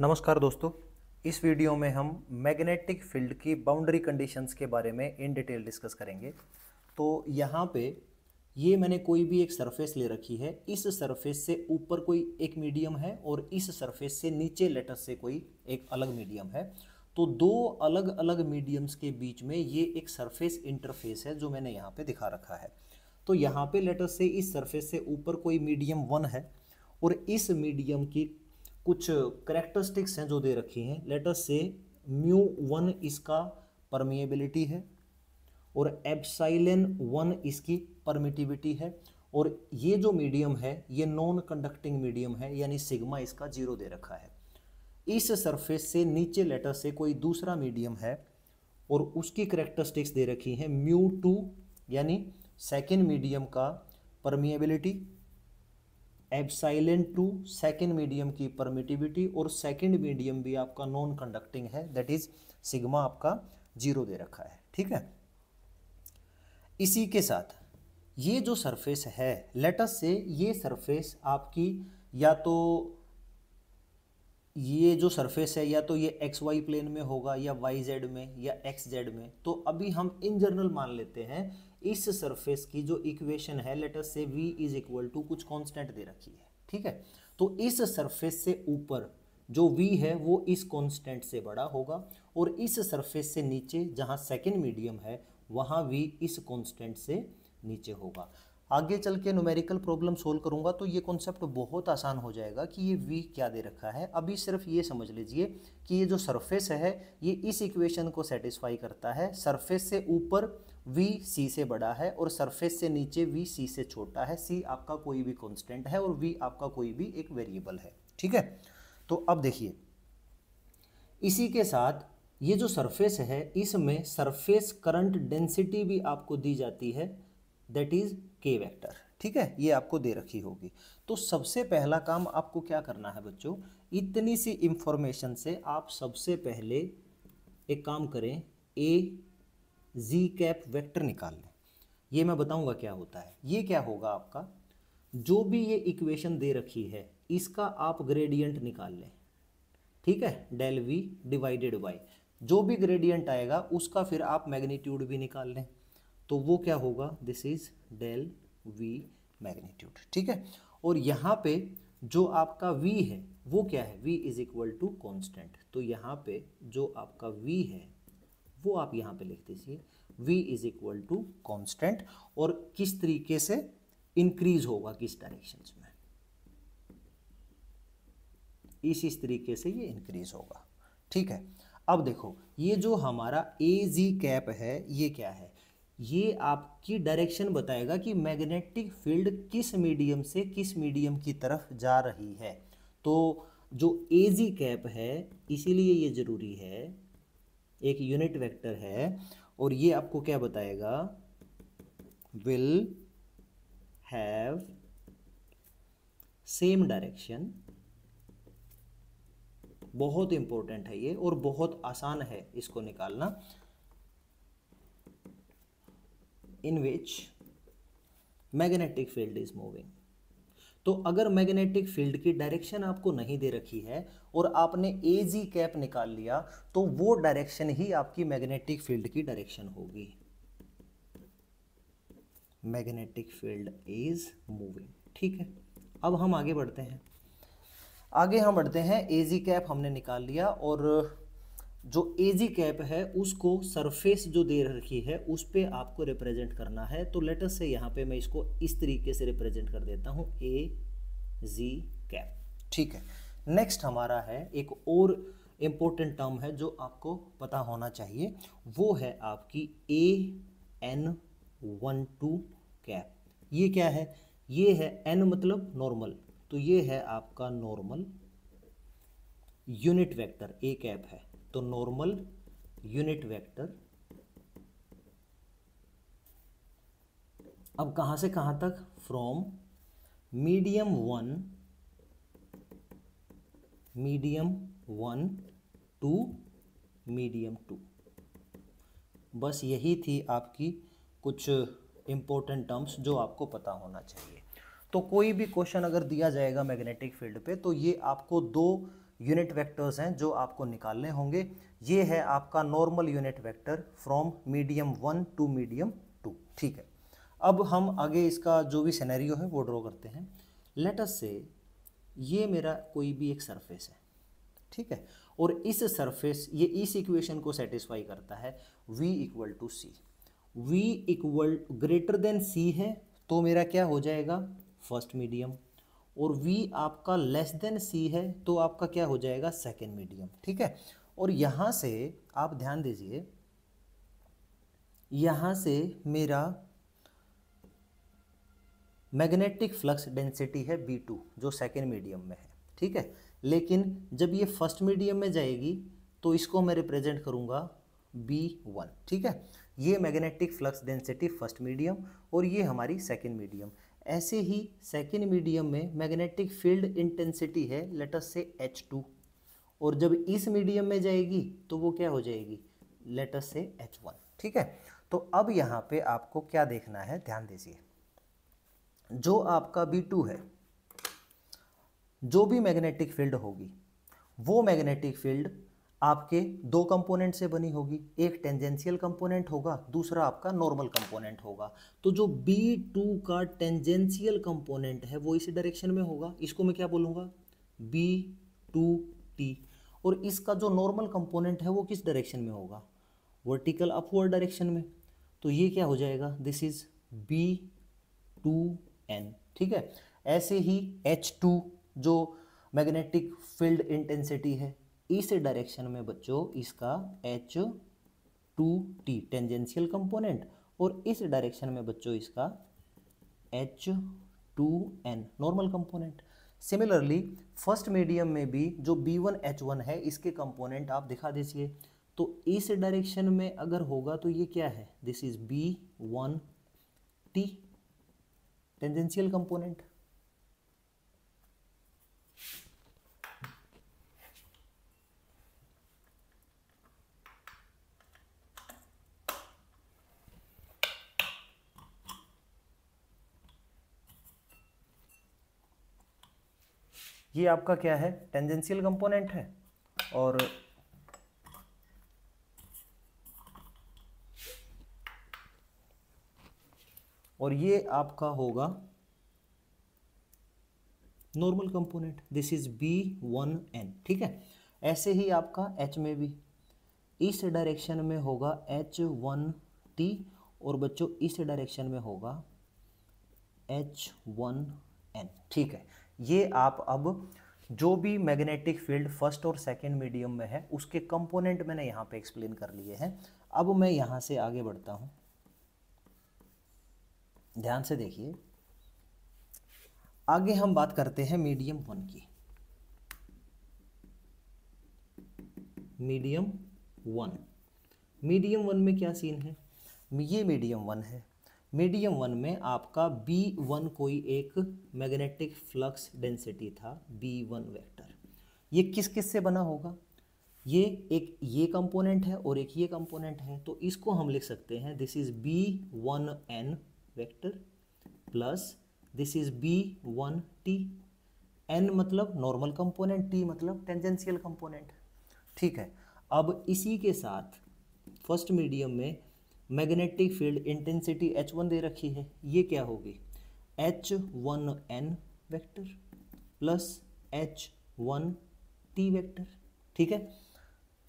नमस्कार दोस्तों इस वीडियो में हम मैग्नेटिक फील्ड की बाउंड्री कंडीशंस के बारे में इन डिटेल डिस्कस करेंगे तो यहाँ पे ये मैंने कोई भी एक सरफेस ले रखी है इस सरफेस से ऊपर कोई एक मीडियम है और इस सरफेस से नीचे लेटर से कोई एक अलग मीडियम है तो दो अलग अलग मीडियम्स के बीच में ये एक सरफेस इंटरफेस है जो मैंने यहाँ पे दिखा रखा है तो यहाँ पे लेटर से इस सरफेस से ऊपर कोई मीडियम वन है और इस मीडियम की कुछ करेक्टरिस्टिक्स हैं जो दे रखी हैं लेटर से म्यू वन इसका परमिएबिलिटी है और एप्साइलन वन इसकी परमिटिविटी है और ये जो मीडियम है ये नॉन कंडक्टिंग मीडियम है यानी सिग्मा इसका जीरो दे रखा है इस सरफेस से नीचे लेटर से कोई दूसरा मीडियम है और उसकी करेक्टरिस्टिक्स दे रखी हैं म्यू टू यानी सेकेंड मीडियम का permeability epsilon two second medium की परमिटिविटी और सेकेंड मीडियम भी आपका नॉन कंडक्टिंग है दैट इज सिग्मा आपका जीरो दे रखा है ठीक है इसी के साथ ये जो सरफेस है लेटस से ये सरफेस आपकी या तो ये जो सरफेस है या तो ये एक्स वाई प्लेन में होगा या वाई जेड में या एक्स जेड में तो अभी हम इन जनरल मान लेते हैं इस सरफेस की जो इक्वेशन है let's say V is equal to कुछ कांस्टेंट दे रखी है ठीक है तो इस सरफेस से ऊपर जो वी है वो इस कांस्टेंट से बड़ा होगा और इस सरफेस से नीचे जहाँ सेकेंड मीडियम है वहाँ वी इस कांस्टेंट से नीचे होगा आगे चल के न्यूमेरिकल प्रॉब्लम सोल्व करूंगा तो ये कॉन्सेप्ट बहुत आसान हो जाएगा कि ये v क्या दे रखा है अभी सिर्फ ये समझ लीजिए कि ये जो सरफेस है ये इस इक्वेशन को सेटिस्फाई करता है सरफेस से ऊपर वी सी से बड़ा है और सरफेस से नीचे वी सी से छोटा है सी आपका कोई भी कॉन्स्टेंट है और वी आपका कोई भी एक वेरिएबल है ठीक है तो अब देखिए इसी के साथ ये जो सरफेस है इसमें सरफेस करंट डेंसिटी भी आपको दी जाती है दैट इज़ के वेक्टर ठीक है ये आपको दे रखी होगी तो सबसे पहला काम आपको क्या करना है बच्चों इतनी सी इंफॉर्मेशन से आप सबसे पहले एक काम करें ए जी कैप वेक्टर निकाल लें ये मैं बताऊंगा क्या होता है ये क्या होगा आपका जो भी ये इक्वेशन दे रखी है इसका आप ग्रेडियंट निकाल लें ठीक है डेल वी डिवाइडेड बाई जो भी ग्रेडियंट आएगा उसका फिर आप मैग्नीट्यूड भी निकाल लें तो वो क्या होगा this is del V magnitude ठीक है और यहाँ पे जो आपका v है वो क्या है v is equal to constant तो यहाँ पे जो आपका v है वो आप यहाँ पे लिख दीजिए v is equal to constant और किस तरीके से इंक्रीज होगा किस डायरेक्शन में इस इस तरीके से ये इंक्रीज होगा ठीक है अब देखो ये जो हमारा ए जी कैप है ये क्या है ये आपकी डायरेक्शन बताएगा कि मैग्नेटिक फील्ड किस मीडियम से किस मीडियम की तरफ जा रही है तो जो ए जी कैप है इसीलिए ये ज़रूरी है एक यूनिट वेक्टर है और ये आपको क्या बताएगा विल हैव सेम डायरेक्शन बहुत इंपॉर्टेंट है ये और बहुत आसान है इसको निकालना in which magnetic field is moving तो अगर मैग्नेटिक फील्ड की डायरेक्शन आपको नहीं दे रखी है और आपने ए जी कैप निकाल लिया तो वो डायरेक्शन ही आपकी मैग्नेटिक फील्ड की डायरेक्शन होगी मैग्नेटिक फील्ड इज मूविंग ठीक है अब हम आगे बढ़ते हैं आगे हम बढ़ते हैं ए जी कैप हमने निकाल लिया और जो एजी कैप है उसको सरफेस जो दे रखी है उस पर आपको रिप्रेजेंट करना है तो लेटर से यहाँ पे मैं इसको इस तरीके से रिप्रेजेंट कर देता हूँ ए जी कैप ठीक है नेक्स्ट हमारा है एक और इम्पोर्टेंट टर्म है जो आपको पता होना चाहिए वो है आपकी A N one two cap ये क्या है ये है एन मतलब नॉर्मल तो ये है आपका normal unit vector A cap है तो नॉर्मल यूनिट वेक्टर अब कहां से कहां तक from medium one medium one to medium two बस यही थी आपकी कुछ इंपॉर्टेंट टर्म्स जो आपको पता होना चाहिए तो कोई भी क्वेश्चन अगर दिया जाएगा मैग्नेटिक फील्ड पे तो ये आपको दो यूनिट वेक्टर्स हैं जो आपको निकालने होंगे ये है आपका normal unit vector from medium one to medium two ठीक है अब हम आगे इसका जो भी सिनेरियो है वो ड्रॉ करते हैं लेट अस से ये मेरा कोई भी एक सरफेस है ठीक है और इस सरफेस ये इस इक्वेशन को सेटिस्फाई करता है v equal to C V equal greater than c है तो मेरा क्या हो जाएगा फर्स्ट मीडियम और V आपका लेस देन C है तो आपका क्या हो जाएगा सेकेंड मीडियम ठीक है और यहाँ से आप ध्यान दीजिए यहाँ से मेरा मैग्नेटिक फ्लक्स डेंसिटी है B2 जो सेकेंड मीडियम में है ठीक है लेकिन जब ये फर्स्ट मीडियम में जाएगी तो इसको मैं रिप्रेजेंट करूँगा B1 ठीक है ये magnetic flux density first medium और ये हमारी सेकेंड मीडियम ऐसे ही सेकेंड मीडियम में मैग्नेटिक फील्ड इंटेंसिटी है लेटस से एच टू और जब इस मीडियम में जाएगी तो वो क्या हो जाएगी लेटस से एच वन ठीक है तो अब यहाँ पे आपको क्या देखना है ध्यान दीजिए जो आपका बी टू है जो भी मैग्नेटिक फील्ड होगी वो मैग्नेटिक फील्ड आपके दो कंपोनेंट से बनी होगी एक टेंजेंशियल कंपोनेंट होगा दूसरा आपका नॉर्मल कंपोनेंट होगा तो जो बी टू का टेंजेंशियल कंपोनेंट है वो इस डायरेक्शन में होगा इसको मैं क्या बोलूँगा बी टू टी और इसका जो नॉर्मल कंपोनेंट है वो किस डायरेक्शन में होगा वर्टिकल अपवर्ड डायरेक्शन में तो ये क्या हो जाएगा this is B two N ठीक है ऐसे ही एच टू जो मैग्नेटिक फील्ड इंटेंसिटी है इस डायरेक्शन में बच्चों इसका H two T tangential component और इस डायरेक्शन में बच्चों इसका H two N normal component similarly first medium में भी जो बी वन एच वन है इसके कंपोनेंट आप दिखा दीजिए तो इस डायरेक्शन में अगर होगा तो ये क्या है this is B one T tangential component ये आपका क्या है टेंजेंशियल कंपोनेंट है और और ये आपका होगा normal component this is B one N ठीक है ऐसे ही आपका एच में भी इस डायरेक्शन में होगा एच वन टी और बच्चों इस डायरेक्शन में होगा एच वन एन ठीक है ये आप अब जो भी मैग्नेटिक फील्ड फर्स्ट और सेकेंड मीडियम में है उसके कंपोनेंट मैंने यहाँ पे एक्सप्लेन कर लिए हैं अब मैं यहाँ से आगे बढ़ता हूँ ध्यान से देखिए आगे हम बात करते हैं मीडियम वन की मीडियम वन मीडियम वन में क्या सीन है ये मीडियम वन है मीडियम वन में आपका बी वन कोई एक मैग्नेटिक फ्लक्स डेंसिटी था बी वन वैक्टर ये किस किस से बना होगा ये एक ये कंपोनेंट है और एक ये कंपोनेंट है तो इसको हम लिख सकते हैं this is B one N vector plus this is B one T N मतलब नॉर्मल कंपोनेंट टी मतलब टेंजेंशियल कंपोनेंट ठीक है अब इसी के साथ फर्स्ट मीडियम में magnetic field intensity H one दे रखी है ये क्या होगी H one N vector plus H one T vector ठीक है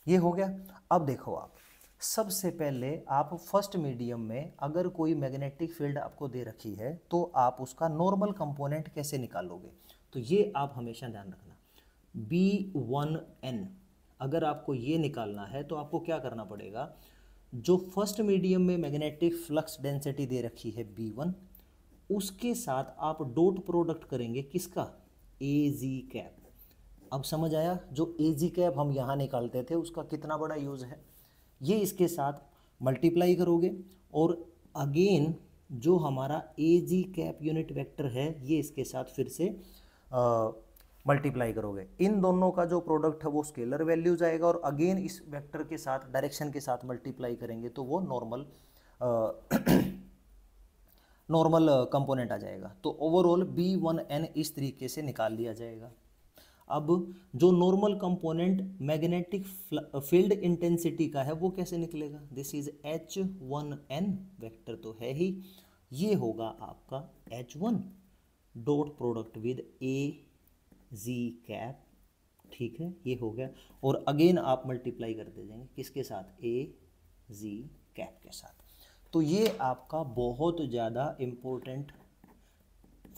ये हो गया अब देखो आप सबसे पहले आप फर्स्ट मीडियम में अगर कोई मैग्नेटिक फील्ड आपको दे रखी है तो आप उसका नॉर्मल कंपोनेंट कैसे निकालोगे तो ये आप हमेशा ध्यान रखना बी वन एन अगर आपको ये निकालना है तो आपको क्या करना पड़ेगा जो फर्स्ट मीडियम में मैग्नेटिक फ्लक्स डेंसिटी दे रखी है बी वन उसके साथ आप डॉट प्रोडक्ट करेंगे किसका ए जी कैप अब समझ आया जो ए जी कैप हम यहाँ निकालते थे उसका कितना बड़ा यूज़ है ये इसके साथ मल्टीप्लाई करोगे और अगेन जो हमारा A G cap unit vector है ये इसके साथ फिर से आ, मल्टीप्लाई करोगे इन दोनों का जो प्रोडक्ट है वो स्केलर वैल्यू जाएगा और अगेन इस वेक्टर के साथ डायरेक्शन के साथ मल्टीप्लाई करेंगे तो वो नॉर्मल नॉर्मल कंपोनेंट आ जाएगा तो ओवरऑल बी वन एन इस तरीके से निकाल लिया जाएगा अब जो normal component magnetic field intensity का है वो कैसे निकलेगा this is H one N vector तो है ही ये होगा आपका H one dot product with A G cap ठीक है ये हो गया और अगेन आप मल्टीप्लाई कर दे देंगे किसके साथ ए जी कैप के साथ तो ये आपका बहुत ज़्यादा इम्पोर्टेंट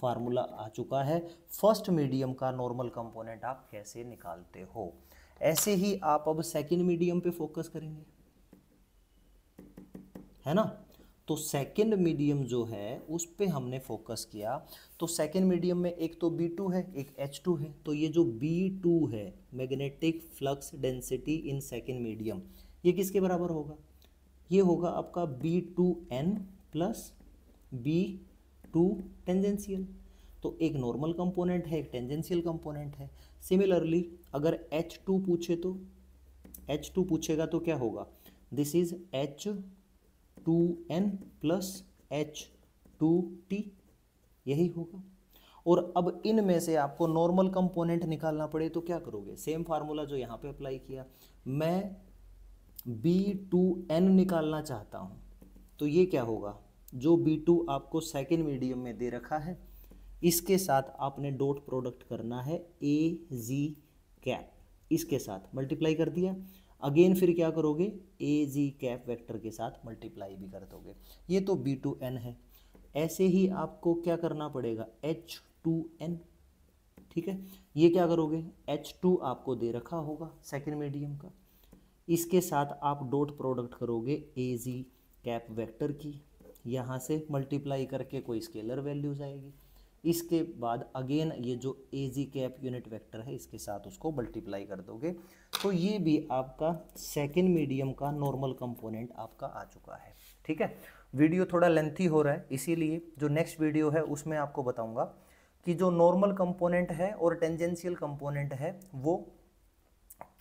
फार्मूला आ चुका है फर्स्ट मीडियम का नॉर्मल कंपोनेंट आप कैसे निकालते हो ऐसे ही आप अब सेकंड मीडियम पे फोकस करेंगे है ना तो सेकेंड मीडियम जो है उस पर हमने फोकस किया तो सेकेंड मीडियम में एक तो बी टू है एक एच टू है तो ये जो बी टू है magnetic flux density in second medium ये किसके बराबर होगा ये होगा आपका B two N plus B two tangential तो एक नॉर्मल कंपोनेंट है एक टेंजेंशियल कंपोनेंट है सिमिलरली अगर एच टू पूछे तो एच टू पूछेगा तो क्या होगा this is H two N plus H two T यही होगा और अब इनमें से आपको नॉर्मल कंपोनेंट निकालना पड़े तो क्या करोगे सेम फार्मूला जो यहाँ पे अप्लाई किया मैं बी टू एन निकालना चाहता हूँ तो ये क्या होगा जो बी टू आपको सेकेंड मीडियम में दे रखा है इसके साथ आपने डॉट प्रोडक्ट करना है ए जी कैप इसके साथ मल्टीप्लाई कर दिया अगेन फिर क्या करोगे ए जी कैप वैक्टर के साथ मल्टीप्लाई भी कर दोगे ये तो बी टू एन है ऐसे ही आपको क्या करना पड़ेगा एच टू एन ठीक है ये क्या करोगे एच टू आपको दे रखा होगा सेकेंड मीडियम का इसके साथ आप डॉट प्रोडक्ट करोगे ए जी कैप वैक्टर की यहाँ से मल्टीप्लाई करके कोई स्केलर वैल्यूज आएगी इसके बाद अगेन ये जो A G cap unit vector है इसके साथ उसको मल्टीप्लाई कर दोगे तो ये भी आपका सेकेंड मीडियम का नॉर्मल कंपोनेंट आपका आ चुका है ठीक है वीडियो थोड़ा लेंथी हो रहा है इसीलिए जो नेक्स्ट वीडियो है उसमें आपको बताऊंगा कि जो नॉर्मल कंपोनेंट है और टेंजेंशियल कंपोनेंट है वो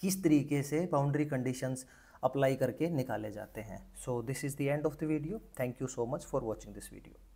किस तरीके से बाउंड्री कंडीशंस अप्लाई करके निकाले जाते हैं so this is the end of the video thank you so much for watching this video